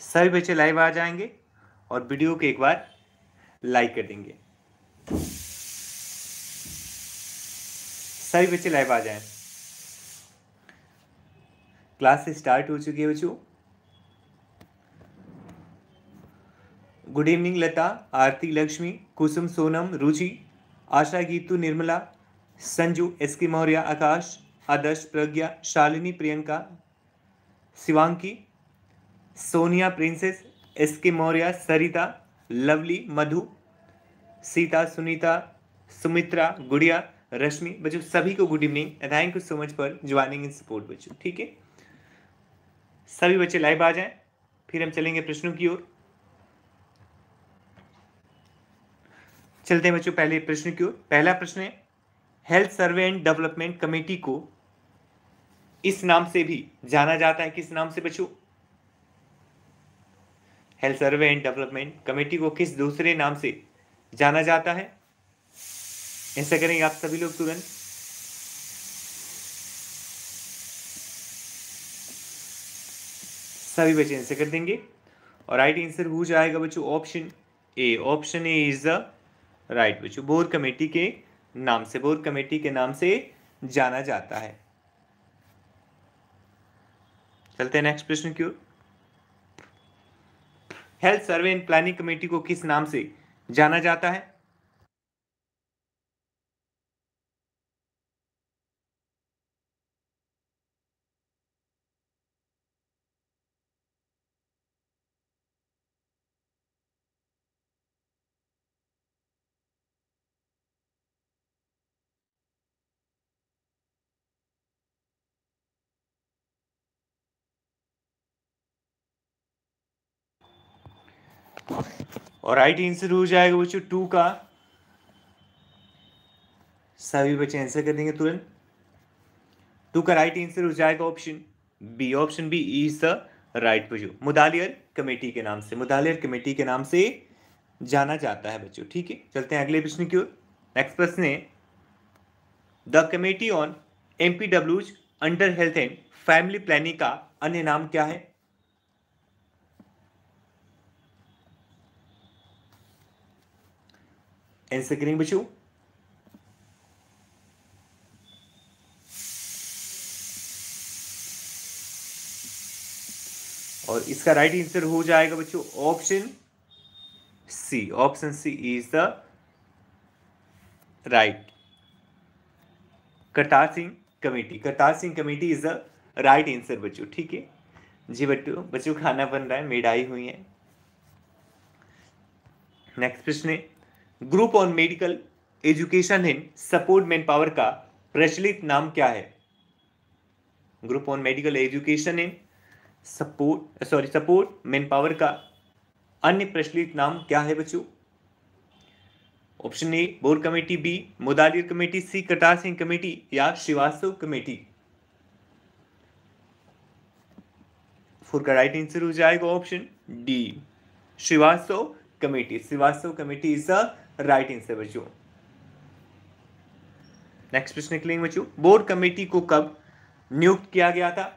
सभी बच्चे लाइव आ जाएंगे और वीडियो को एक बार लाइक कर देंगे सभी बच्चे लाइव आ जाएं क्लास स्टार्ट हो चुकी है बच्चों good evening Lata Aarti Lakshmi Kusum Sonam Ruchi Asha Geetu Nirmala Sanju S K Maurya Akash Adarsh Pragya Shalini Priyanka Shivanki Sonia Princess S K Maurya Sarita Lovely Madhu Sita Sunita Sumitra Gudiya Rashmi बच्चों सभी को good evening thank you so much for joining in support बच्चों ठीक है सभी बच्चे लाइव आ जाएं फिर हम चलेंगे प्रश्नों की ओर चलते हैं बच्चों पहले प्रश्न की ओर पहला प्रश्न है health survey and development committee को इस नाम से भी जाना जाता है किस नाम से बच्चों health survey and development committee को किस दूसरे नाम से जाना जाता है ऐसा करेंगे आप सभी लोग तुरंत सभी बच्चे ऐसे कर देंगे और राइट आंसर हो जाएगा बच्चों option A option A is the right बच्चों बोर कमेटी के नाम से बोर कमेटी के नाम से जाना जाता है चलते हैं नेक्स्ट प्रश्न क्यों health survey and planning committee को किस नाम से जाना जाता है और राइट आंसर हो जाएगा बच्चों टू का सभी बच्चे आंसर कर देंगे तुरंत टू का राइट आंसर हो जाएगा option B option B is the right बच्चों मुदालियर कमेटी के नाम से मुदालियर कमेटी के नाम से जाना जाता है बच्चों ठीक है चलते हैं अगले प्रश्न की ओर नेक्स्ट प्रश्न है the committee on M under health and family planning का अन्य नाम क्या है Ensekering बच्चों और इसका राइट आंसर हो जाएगा बच्चों option C option C is the right Kartar Singh committee Kartar Singh committee is the right answer बच्चों ठीक है जी बच्चों बच्चों खाना बन रहा है मेड आई हुई है नेक्स्ट प्रश्न है group on medical education and support manpower का प्रचलित नाम क्या है group on medical education and support sorry support manpower का अन्य प्रचलित नाम क्या है बच्चों ऑप्शन ए बोर्ड committee B Mudaliar committee C Kartar Singh committee या श्रीवास्तव कमेटी फोर का राइट आंसर हो जाएगा option D Shrivastava committee Shrivastava committee is a right answer बच्चों नेक्स्ट प्रश्न निकलेंगे बच्चों बोर्ड कमेटी को कब नियुक्त किया गया था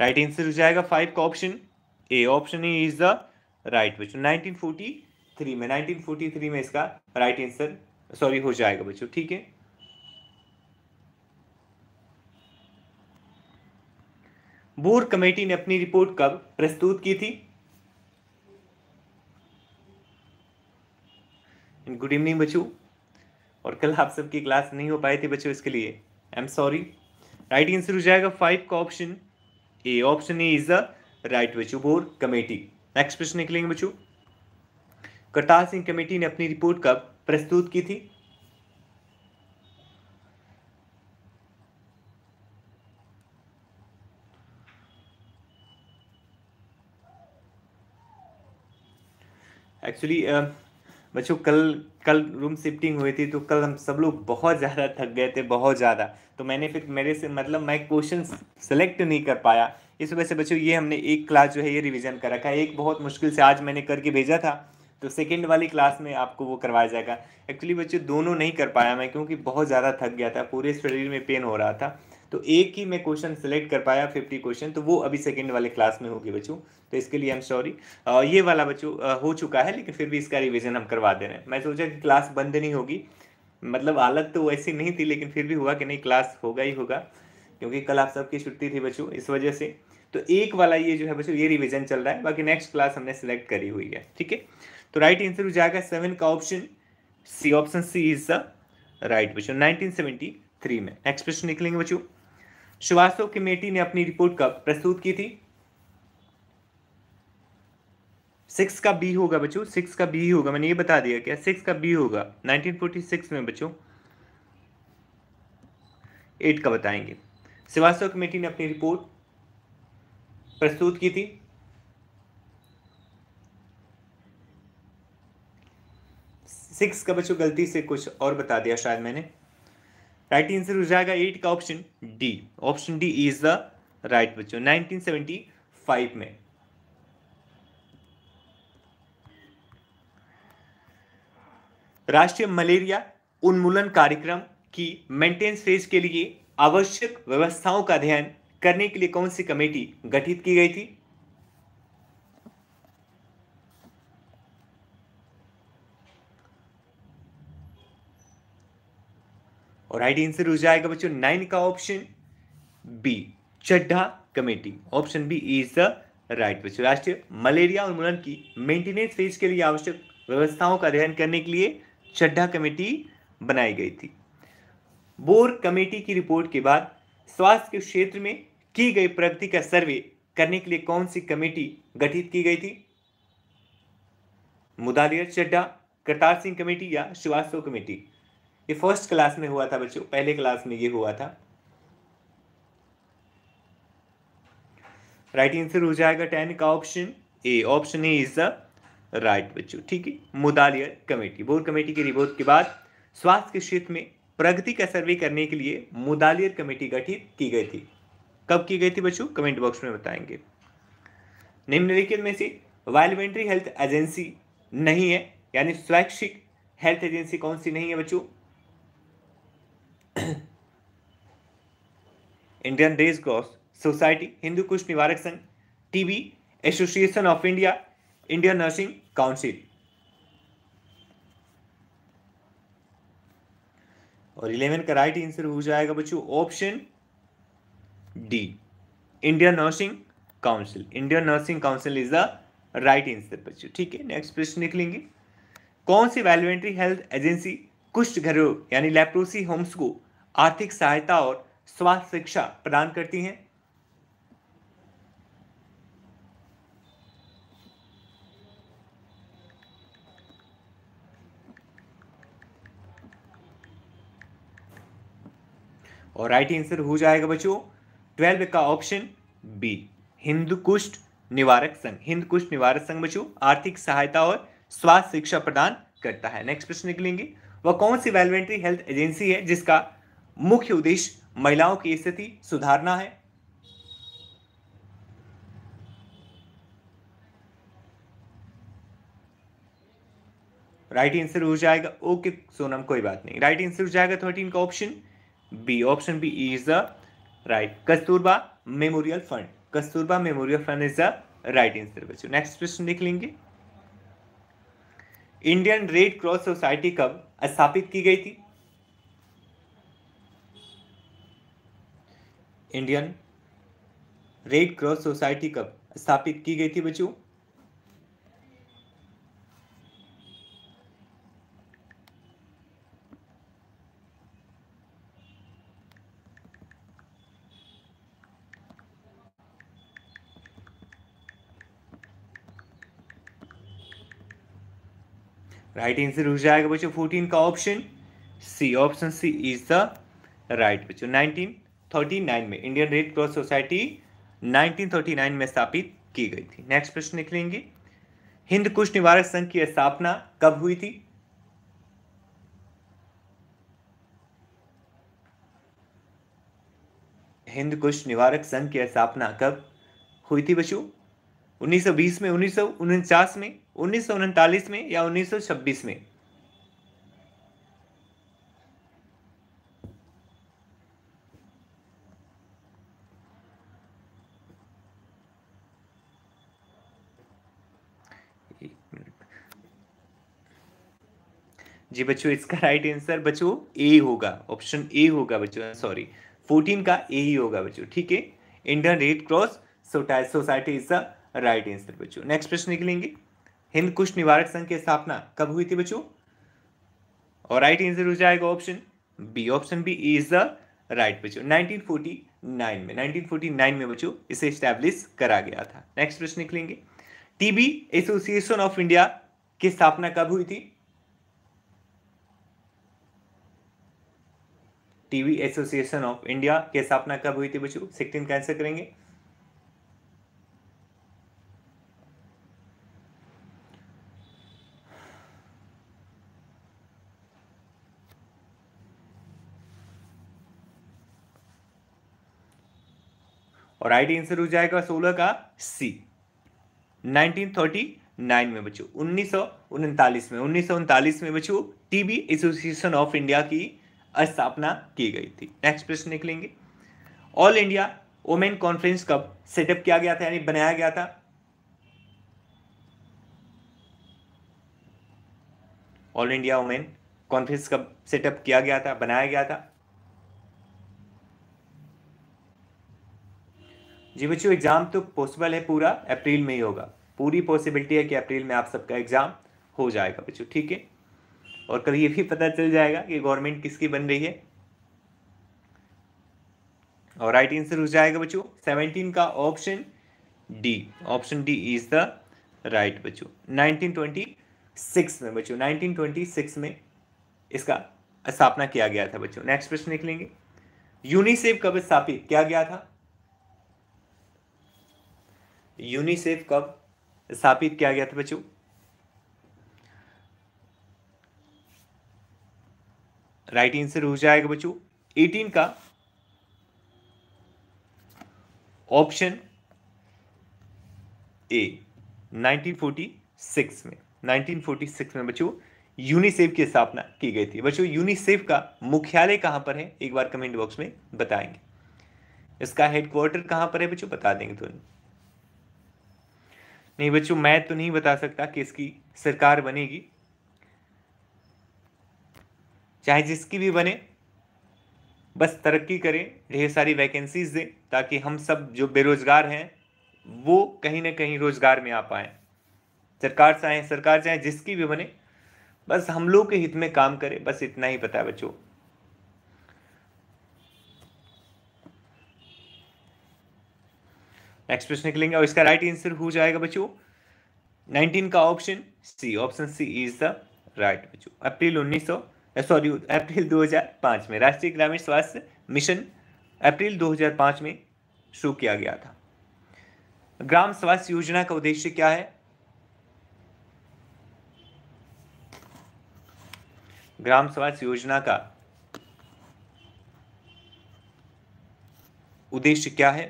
राइट आंसर हो जाएगा फाइव का ऑप्शन ए ऑप्शन ही इज द राइट बच्चों 1943 में 1943 में इसका राइट आंसर सॉरी हो जाएगा बच्चों ठीक है बूर कमेटी ने अपनी रिपोर्ट कब प्रस्तुत की थी गुड इवनिंग बच्चों और कल आप सबकी क्लास नहीं हो पाई थी बच्चों इसके लिए I am sorry right answer हो जाएगा फाइव का option A option A is the right बच्चों बोर्ड कमेटी नेक्स्ट प्रश्न निकलेंगे बच्चों करतार सिंह कमेटी ने अपनी रिपोर्ट कब प्रस्तुत की थी एक्चुअली बच्चों कल कल रूम शिफ्टिंग हुई थी तो कल हम सब लोग बहुत ज़्यादा थक गए थे बहुत ज़्यादा तो मैंने फिर मेरे से मतलब मैं क्वेश्चन सेलेक्ट नहीं कर पाया इस वजह से बच्चों ये हमने एक क्लास जो है ये रिवीजन कर रखा है एक बहुत मुश्किल से आज मैंने करके भेजा था तो सेकेंड वाली क्लास में आपको वो करवाया जाएगा एक्चुअली बच्चों दोनों नहीं कर पाया मैं क्योंकि बहुत ज़्यादा थक गया था पूरे शरीर में पेन हो रहा था तो एक ही मैं क्वेश्चन सेलेक्ट कर पाया फिफ्टी क्वेश्चन तो वो अभी सेकेंड वाले क्लास में होगी बच्चों तो इसके लिए आई एम सॉरी ये वाला बच्चों हो चुका है लेकिन फिर भी इसका रिविजन हम करवा दे रहे हैं मैं सोचा कि क्लास बंद नहीं होगी मतलब हालत तो वैसी नहीं थी लेकिन फिर भी हुआ कि नहीं क्लास होगा ही होगा क्योंकि कल आप सबकी छुट्टी थी बच्चों इस वजह से तो एक वाला ये जो है बच्चों ये रिविजन चल रहा है बाकी नेक्स्ट क्लास हमने सेलेक्ट करी हुई है ठीक है तो राइट आंसर हो जाएगा सेवन का option C option C is the right बच्चों 1973 में नेक्स्ट प्रश्न निकलेंगे बच्चों शिवासो कमेटी ने अपनी रिपोर्ट कब प्रस्तुत की थी सिक्स का बी होगा बच्चों सिक्स का बी होगा मैंने ये बता दिया क्या सिक्स का बी होगा 1946 में बच्चों एट का बताएंगे शिवासो कमेटी ने अपनी रिपोर्ट प्रस्तुत की थी सिक्स का बच्चों गलती से कुछ और बता दिया शायद मैंने राइट आंसर हो जाएगा एट का option D option D is the right बच्चों 1975 में राष्ट्रीय मलेरिया उन्मूलन कार्यक्रम की मेंटेनेंस फेज के लिए आवश्यक व्यवस्थाओं का अध्ययन करने के लिए कौन सी कमेटी गठित की गई थी और राइट आंसर हो जाएगा बच्चों नाइन का option B Chadha committee option B is the right बच्चों राष्ट्रीय मलेरिया उन्मूलन की मेंटेनेंस फेज के लिए आवश्यक व्यवस्थाओं का अध्ययन करने के लिए चड्ढा कमेटी बनाई गई थी बोर कमेटी की रिपोर्ट के बाद स्वास्थ्य के क्षेत्र में की गई प्रगति का सर्वे करने के लिए कौन सी कमेटी गठित की गई थी मुदालिया चड्डा करतार सिंह कमेटी या श्रीवास्तव कमेटी ये फर्स्ट क्लास में हुआ था बच्चों पहले क्लास में ये हुआ था राइट आंसर हो जाएगा टेन का option A option A is the right बच्चों ठीक है मुदालियर कमेटी बोर्ड कमेटी की रिपोर्ट के बाद स्वास्थ्य के क्षेत्र में प्रगति का सर्वे करने के लिए मुदालियर कमेटी गठित की गई थी कब की गई थी बच्चों कमेंट बॉक्स में बताएंगे निम्नलिखित में से वायलमेंट्री हेल्थ एजेंसी नहीं है यानी स्वैच्छिक हेल्थ एजेंसी कौन सी नहीं है बच्चों Indian red cross society Hindu Kush Nivarak Sangh TB association of India Indian nursing council और इलेवन का राइट आंसर हो जाएगा बच्चों option D Indian nursing council Indian nursing council is the right answer बच्चों ठीक है नेक्स्ट प्रश्न निकलेंगे कौन सी वेलमेंट्री हेल्थ एजेंसी कुष्ठ घरों यानी लेप्रोसी होम्स को आर्थिक सहायता और स्वास्थ्य शिक्षा प्रदान करती हैं और राइट आंसर हो जाएगा बच्चों ट्वेल्व का ऑप्शन बी हिंद कुष्ठ निवारक संघ हिंद कुष्ठ निवारक संघ बच्चों आर्थिक सहायता और स्वास्थ्य शिक्षा प्रदान करता है नेक्स्ट प्रश्न निकलेंगे वह कौन सी वेलवेंट्री हेल्थ एजेंसी है जिसका मुख्य उद्देश्य महिलाओं की स्थिति सुधारना है राइट आंसर हो जाएगा ओके सोनम कोई बात नहीं राइट आंसर हो जाएगा थर्टीन का option B option B is the right Kasturba memorial fund Kasturba memorial fund is the right answer बच्चों नेक्स्ट क्वेश्चन देख लेंगे इंडियन रेड क्रॉस सोसाइटी कब स्थापित की गई थी इंडियन रेड क्रॉस सोसाइटी कब स्थापित की गई थी बच्चों राइट आंसर हो जाएगा बच्चों फोर्टीन का option C option C is the right बच्चों नाइनटीन 1939 में इंडियन रेड क्रॉस सोसाइटी 1939 में स्थापित की गई थी नेक्स्ट प्रश्न निकलेंगे हिंद कुश निवारक संघ की स्थापना कब हुई थी हिंद कुश निवारक संघ की स्थापना कब हुई थी बच्चों 1920 में उन्नीस में उन्नीस में में या 1926 में जी बच्चों इसका राइट आंसर बच्चों ए होगा ऑप्शन ए होगा बच्चों सॉरी फोर्टीन का ए ही होगा बच्चों ठीक है Indian red cross society is the right answer बच्चों नेक्स्ट प्रश्न निकलेंगे हिंद कुश निवारक संघ की स्थापना कब हुई थी बच्चों और राइट आंसर हो जाएगा option B option B is the right बच्चों 1949 में 1949 में बच्चों इसे स्टैब्लिश करा गया था नेक्स्ट प्रश्न निकलेंगे टीबी एसोसिएशन ऑफ इंडिया की स्थापना कब हुई थी टीवी एसोसिएशन ऑफ इंडिया की स्थापना कब हुई थी बच्चों सिक्सटीन का आंसर करेंगे और राइट आंसर हो जाएगा सोलह का सी 1939 में बच्चों उन्नीस में उन्नीस में बच्चों टीबी एसोसिएशन ऑफ इंडिया की स्थापना की गई थी नेक्स्ट प्रश्न निकलेंगे ऑल इंडिया वोमेन कॉन्फ्रेंस कब सेटअप किया गया था यानी बनाया गया था ऑल इंडिया वोमेन कॉन्फ्रेंस कब सेटअप किया गया था बनाया गया था जी बच्चों एग्जाम तो पॉसिबल है पूरा अप्रैल में ही होगा पूरी पॉसिबिलिटी है कि अप्रैल में आप सबका एग्जाम हो जाएगा बच्चों ठीक है और कल ये भी पता चल जाएगा कि गवर्नमेंट किसकी बन रही है और राइट आंसर हो जाएगा बच्चों सेवनटीन का option D option D is the right बच्चों नाइनटीन ट्वेंटी सिक्स में बच्चों नाइनटीन ट्वेंटी सिक्स में इसका स्थापना किया गया था बच्चों नेक्स्ट प्रश्न लिख लेंगे यूनिसेफ कब स्थापित किया गया था यूनिसेफ कब स्थापित किया गया था बच्चों राइट आंसर हो जाएगा बच्चों एटीन का ऑप्शन ए 1946 में 1946 में बच्चों यूनिसेफ की स्थापना की गई थी बच्चों यूनिसेफ का मुख्यालय कहां पर है एक बार कमेंट बॉक्स में बताएंगे इसका हेडक्वार्टर कहां पर है बच्चों बता देंगे तो नहीं बच्चों मैं तो नहीं बता सकता कि इसकी सरकार बनेगी चाहे जिसकी भी बने बस तरक्की करें ढेर सारी वैकेंसीज़ दें ताकि हम सब जो बेरोज़गार हैं वो कहीं ना कहीं रोज़गार में आ पाए सरकार चाहे सरकार चाहे जिसकी भी बने बस हम लोग के हित में काम करें बस इतना ही पता है बच्चों नेक्स्ट प्रश्न निकलेंगे और इसका राइट आंसर हो जाएगा बच्चों नाइनटीन का option C option C is the right बच्चों अप्रैल उन्नीस सौ सॉरी अप्रैल 2005 में राष्ट्रीय ग्रामीण स्वास्थ्य मिशन अप्रैल 2005 में शुरू किया गया था ग्राम स्वास्थ्य योजना का उद्देश्य क्या है ग्राम स्वास्थ्य योजना का उद्देश्य क्या है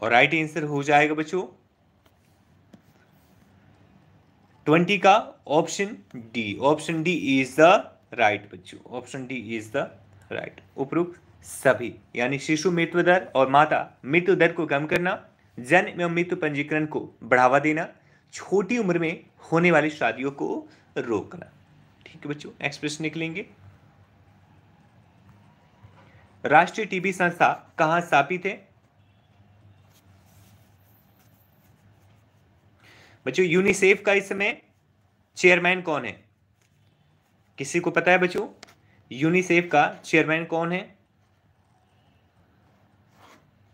और राइट आंसर हो जाएगा बच्चों ट्वेंटी का option D option D is the right बच्चों option D is the right उपरोक्त सभी यानी शिशु मृत्यु दर और माता मृत्यु दर को कम करना जन्म एवं मृत्यु पंजीकरण को बढ़ावा देना छोटी उम्र में होने वाली शादियों को रोकना ठीक है बच्चों एक्सप्रेस निकलेंगे राष्ट्रीय टीबी संस्था कहाँ स्थापित है बच्चों यूनिसेफ का इस समय चेयरमैन कौन है किसी को पता है बच्चों यूनिसेफ का चेयरमैन कौन है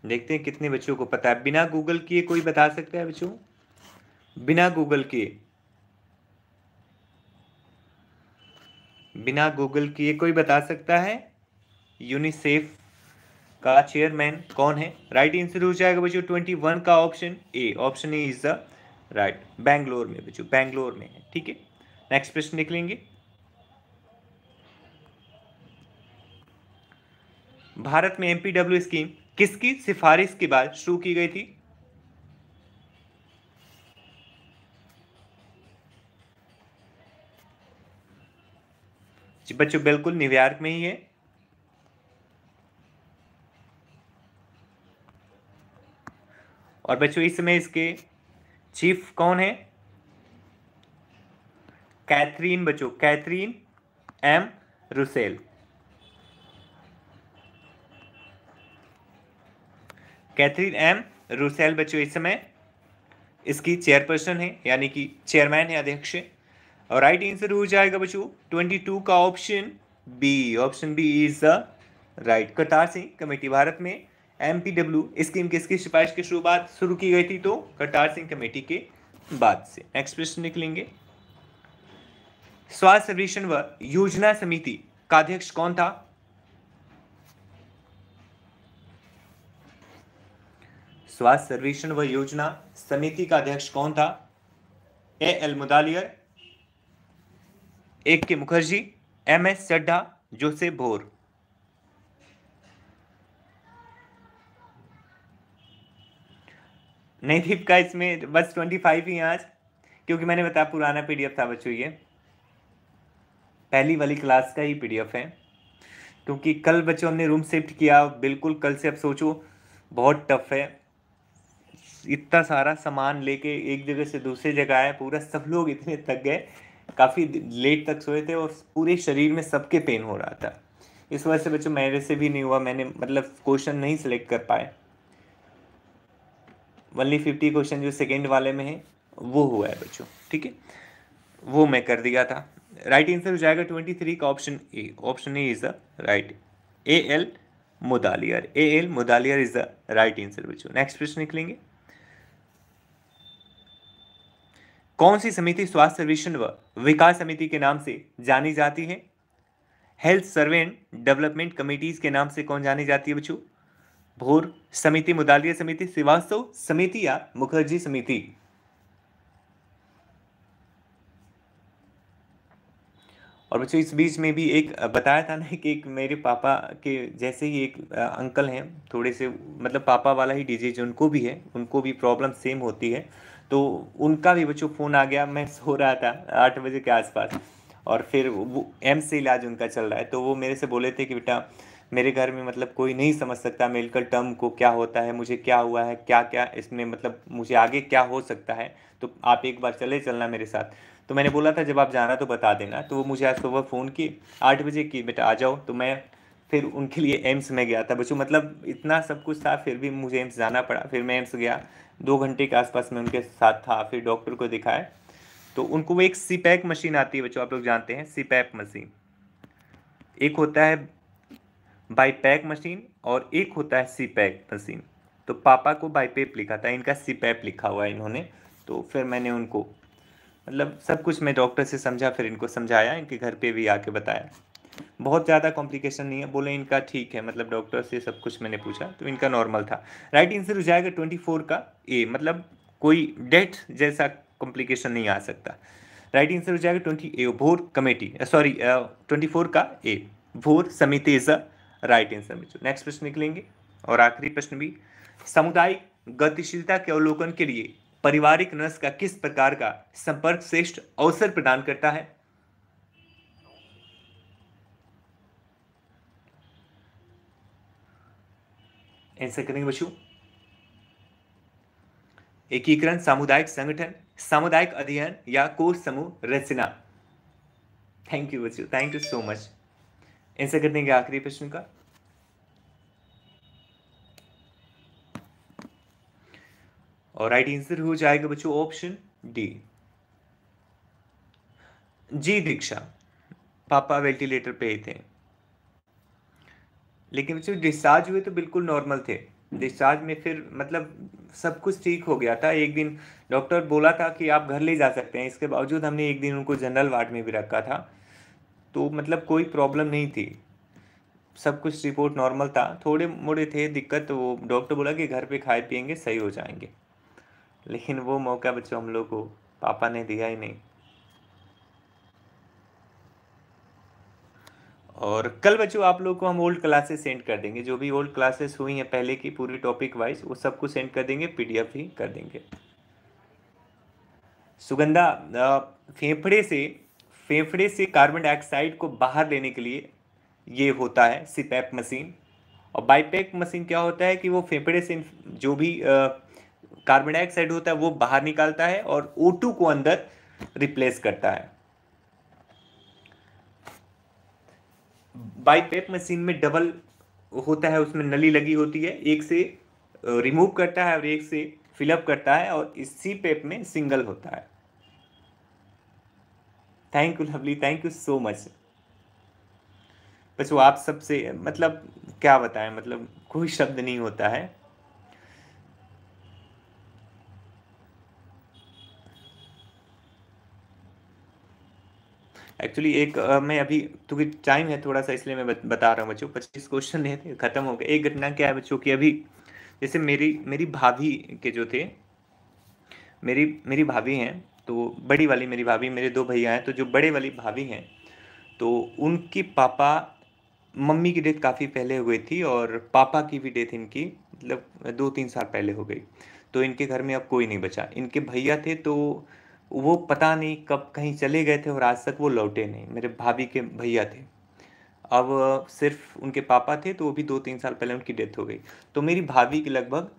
देखते हैं कितने बच्चों को पता है बिना गूगल किए कोई बता सकता है बच्चों बिना गूगल किए बिना गूगल किए कोई बता सकता है यूनिसेफ का चेयरमैन कौन है राइट आंसर हो जाएगा बच्चों ट्वेंटी वन का option A option A is the right right. Bangalore में बच्चों बैंगलोर में है ठीक है नेक्स्ट प्रश्न देख लेंगे भारत में एमपीडब्ल्यू स्कीम किसकी सिफारिश के बाद शुरू की गई थी जी बच्चों बिल्कुल न्यूयॉर्क में ही है और बच्चों इस समय इसके चीफ कौन है कैथरीन बचो Catherine M Russell Catherine M Russell बच्चों इस समय इसकी चेयरपर्सन है यानी कि चेयरमैन है अध्यक्ष और राइट आंसर हो जाएगा बच्चों ट्वेंटी टू का option B option B is the right Kartar Singh committee Bharat में एम पी डब्ल्यू स्कीम किसकी सिफारिश की शुरुआत शुरू की गई थी तो करतार सिंह कमेटी के बाद से नेक्स्ट प्रश्न निकलेंगे स्वास्थ्य सर्वेक्षण व योजना समिति का अध्यक्ष कौन था स्वास्थ्य सर्वेक्षण व योजना समिति का अध्यक्ष कौन था ए L Mudaliar A K Mukherjee M S Chadha Joseph Bhore नहीं का इसमें बस ट्वेंटी फाइव ही आज क्योंकि मैंने बताया पुराना एफ था बच्चों ये पहली वाली क्लास का ही एफ है क्योंकि कल बच्चों ने रूम शिफ्ट किया बिल्कुल कल से अब सोचो बहुत टफ है इतना सारा सामान लेके एक जगह से दूसरी जगह आया पूरा सब लोग इतने थक गए काफ़ी लेट तक सोए थे और पूरे शरीर में सबके पेन हो रहा था इस वजह से बच्चों मेरे से भी नहीं हुआ मैंने मतलब क्वेश्चन नहीं सिलेक्ट कर पाए ओनली फिफ्टी क्वेश्चन जो सेकेंड वाले में है वो हुआ है बच्चों ठीक है वो मैं कर दिया था राइट आंसर हो जाएगा ट्वेंटी थ्री का option A option A is the right A L Mudaliar A L Mudaliar is the right answer बच्चों नेक्स्ट प्रश्न निकलेंगे कौन सी समिति स्वास्थ्य सर्वेक्षण व विकास समिति के नाम से जानी जाती है health survey and development committees के नाम से कौन जानी जाती है बच्चों भोर समिति मुदालिया समिति श्रीवास्तव समिति या मुखर्जी समिति और बच्चों इस बीच में भी एक बताया था ना कि एक मेरे पापा के जैसे ही एक अंकल हैं थोड़े से मतलब पापा वाला ही डिजीज उनको भी है उनको भी प्रॉब्लम सेम होती है तो उनका भी बच्चों फ़ोन आ गया मैं सो रहा था आठ बजे के आसपास और फिर वो एम्स से इलाज उनका चल रहा है तो वो मेरे से बोले थे कि बेटा मेरे घर में मतलब कोई नहीं समझ सकता मेडिकल टर्म को क्या होता है मुझे क्या हुआ है क्या क्या इसमें मतलब मुझे आगे क्या हो सकता है तो आप एक बार चले चलना मेरे साथ तो मैंने बोला था जब आप जाना तो बता देना तो वो मुझे आज सुबह फ़ोन की आठ बजे की बेटा आ जाओ तो मैं फिर उनके लिए एम्स में गया था बच्चों मतलब इतना सब कुछ था फिर भी मुझे एम्स जाना पड़ा फिर मैं एम्स गया दो घंटे के आसपास मैं उनके साथ था फिर डॉक्टर को दिखाया तो उनको वो एक सी मशीन आती है बच्चों आप लोग जानते हैं सी मशीन एक होता है बाई पैक मशीन और एक होता है सी पैक मशीन तो पापा को पेप लिखा था इनका सी पैप लिखा हुआ है इन्होंने तो फिर मैंने उनको मतलब सब कुछ मैं डॉक्टर से समझा फिर इनको समझाया इनके घर पे भी आके बताया बहुत ज़्यादा कॉम्प्लिकेशन नहीं है बोले इनका ठीक है मतलब डॉक्टर से सब कुछ मैंने पूछा तो इनका नॉर्मल था राइट आंसर हो जाएगा ट्वेंटी फोर का ए मतलब कोई डेथ जैसा कॉम्प्लिकेशन नहीं आ सकता राइट आंसर हो जाएगा ट्वेंटी ए भोर कमेटी सॉरी ट्वेंटी फोर का ए भोर समितेजा राइट आंसर बच्चों नेक्स्ट प्रश्न निकलेंगे और आखिरी प्रश्न भी सामुदायिक गतिशीलता के अवलोकन के लिए पारिवारिक नर्स का किस प्रकार का संपर्क श्रेष्ठ अवसर प्रदान करता है आंसर करेंगे बच्चों एकीकरण सामुदायिक संगठन सामुदायिक अध्ययन या कोर्स समूह रचना थैंक यू बच्चों थैंक यू सो मच इनसे करने के आखिरी प्रश्न का और राइट आंसर हो जाएगा बच्चों ऑप्शन डी जी दीक्षा पापा वेंटिलेटर पे ही थे लेकिन बच्चों डिस्चार्ज हुए तो बिल्कुल नॉर्मल थे डिस्चार्ज में फिर मतलब सब कुछ ठीक हो गया था एक दिन डॉक्टर बोला था कि आप घर ले जा सकते हैं इसके बावजूद हमने एक दिन उनको जनरल वार्ड में भी रखा था तो मतलब कोई प्रॉब्लम नहीं थी सब कुछ रिपोर्ट नॉर्मल था थोड़े मोड़े थे दिक्कत तो वो डॉक्टर बोला कि घर पे खाए पियेंगे सही हो जाएंगे लेकिन वो मौका बच्चों हम लोग को पापा ने दिया ही नहीं और कल बच्चों आप लोग को हम ओल्ड क्लासेस सेंड कर देंगे जो भी ओल्ड क्लासेस हुई हैं पहले की पूरी टॉपिक वाइज वो सबको सेंड कर देंगे पीडीएफ ही कर देंगे सुगंधा फेफड़े से फेफड़े से कार्बन डाइऑक्साइड को बाहर लेने के लिए ये होता है सीपैप मशीन और बाईपैक मशीन क्या होता है कि वो फेफड़े से जो भी कार्बन डाइऑक्साइड होता है वो बाहर निकालता है और ओ को अंदर रिप्लेस करता है बाईपैक मशीन में डबल होता है उसमें नली लगी होती है एक से रिमूव करता है और एक से फिलअप करता है और इस सी पेप में सिंगल होता है thank you lovely thank you so much वो आप सबसे मतलब क्या बताएं मतलब कोई शब्द नहीं होता है एक्चुअली एक मैं अभी क्योंकि टाइम है थोड़ा सा इसलिए मैं बता रहा हूँ बच्चों पच्चीस क्वेश्चन नहीं थे खत्म हो गए एक घटना क्या है बच्चों की अभी जैसे मेरी मेरी भाभी के जो थे मेरी मेरी भाभी हैं तो बड़ी वाली मेरी भाभी मेरे दो भैया हैं तो जो बड़े वाली भाभी हैं तो उनकी पापा मम्मी की डेथ काफ़ी पहले हो गई थी और पापा की भी डेथ इनकी मतलब दो तीन साल पहले हो गई तो इनके घर में अब कोई नहीं बचा इनके भैया थे तो वो पता नहीं कब कहीं चले गए थे और आज तक वो लौटे नहीं मेरे भाभी के भैया थे अब सिर्फ उनके पापा थे तो वो भी दो तीन साल पहले उनकी डेथ हो गई तो मेरी भाभी की लगभग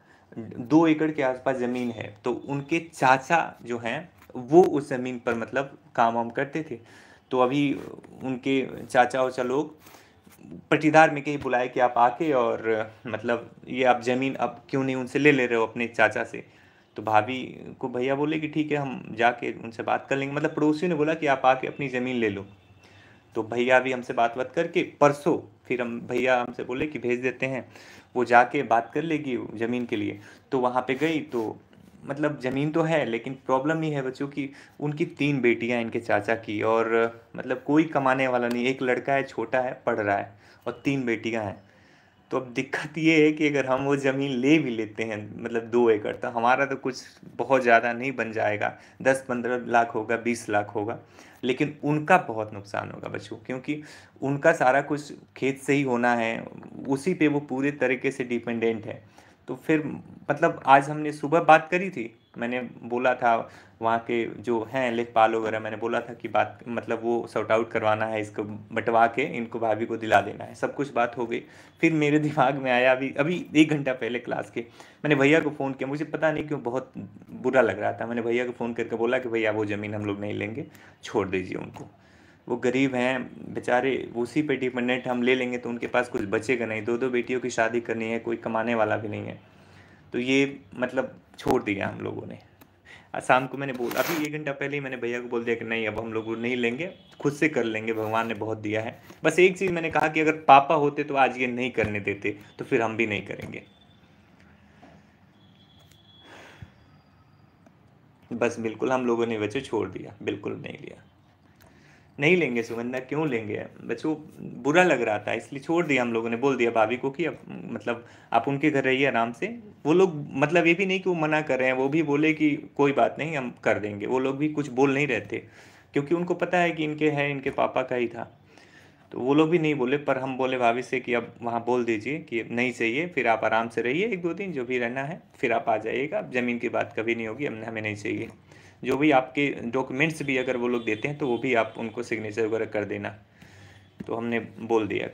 दो एकड़ के आसपास ज़मीन है तो उनके चाचा जो हैं वो उस ज़मीन पर मतलब काम वाम करते थे तो अभी उनके चाचा उचा लोग पटीदार में कहीं बुलाए कि आप आके और मतलब ये आप ज़मीन अब क्यों नहीं उनसे ले ले रहे हो अपने चाचा से तो भाभी को भैया बोले कि ठीक है हम जाके उनसे बात कर लेंगे मतलब पड़ोसियों ने बोला कि आप आके अपनी ज़मीन ले लो तो भैया भी हमसे बात बात करके परसों फिर हम भैया हमसे बोले कि भेज देते हैं वो जाके बात कर लेगी ज़मीन के लिए तो वहाँ पे गई तो मतलब ज़मीन तो है लेकिन प्रॉब्लम ये है बच्चों की उनकी तीन बेटियां इनके चाचा की और मतलब कोई कमाने वाला नहीं एक लड़का है छोटा है पढ़ रहा है और तीन बेटियां हैं तो अब दिक्कत ये है कि अगर हम वो ज़मीन ले भी लेते हैं मतलब दो एकड़ तो हमारा तो कुछ बहुत ज़्यादा नहीं बन जाएगा दस पंद्रह लाख होगा बीस लाख होगा लेकिन उनका बहुत नुकसान होगा बच्चों क्योंकि उनका सारा कुछ खेत से ही होना है उसी पे वो पूरे तरीके से डिपेंडेंट है तो फिर मतलब आज हमने सुबह बात करी थी मैंने बोला था वहाँ के जो हैं लेखपाल वगैरह मैंने बोला था कि बात मतलब वो सॉर्ट आउट करवाना है इसको बंटवा के इनको भाभी को दिला देना है सब कुछ बात हो गई फिर मेरे दिमाग में आया अभी अभी एक घंटा पहले क्लास के मैंने भैया को फ़ोन किया मुझे पता नहीं क्यों बहुत बुरा लग रहा था मैंने भैया को फ़ोन करके बोला कि भैया वो ज़मीन हम लोग नहीं लेंगे छोड़ दीजिए उनको वो गरीब हैं बेचारे उसी पे डिपेंडेंट हम ले लेंगे तो उनके पास कुछ बचेगा नहीं दो दो बेटियों की शादी करनी है कोई कमाने वाला भी नहीं है तो ये मतलब छोड़ दिया हम लोगों ने शाम को मैंने बोल अभी एक घंटा पहले ही मैंने भैया को बोल दिया कि नहीं अब हम लोग नहीं लेंगे खुद से कर लेंगे भगवान ने बहुत दिया है बस एक चीज़ मैंने कहा कि अगर पापा होते तो आज ये नहीं करने देते तो फिर हम भी नहीं करेंगे बस बिल्कुल हम लोगों ने बच्चे छोड़ दिया बिल्कुल नहीं लिया नहीं लेंगे सुगंधा क्यों लेंगे बच्चों बुरा लग रहा था इसलिए छोड़ दिया हम लोगों ने बोल दिया भाभी को कि अब मतलब आप उनके घर रहिए आराम से वो लोग मतलब ये भी नहीं कि वो मना कर रहे हैं वो भी बोले कि कोई बात नहीं हम कर देंगे वो लोग भी कुछ बोल नहीं रहे थे क्योंकि उनको पता है कि इनके है इनके पापा का ही था तो वो लोग भी नहीं बोले पर हम बोले भाभी से कि अब वहाँ बोल दीजिए कि नहीं चाहिए फिर आप आराम से रहिए एक दो दिन जो भी रहना है फिर आप आ जाइएगा ज़मीन की बात कभी नहीं होगी हमने हमें नहीं चाहिए जो भी आपके डॉक्यूमेंट्स भी अगर वो लोग देते हैं तो वो भी आप उनको सिग्नेचर वगैरह कर देना तो हमने बोल दिया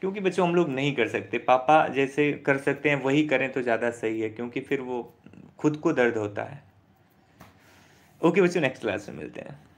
क्योंकि बच्चों हम लोग नहीं कर सकते पापा जैसे कर सकते हैं वही करें तो ज़्यादा सही है क्योंकि फिर वो खुद को दर्द होता है ओके बच्चों नेक्स्ट क्लास में मिलते हैं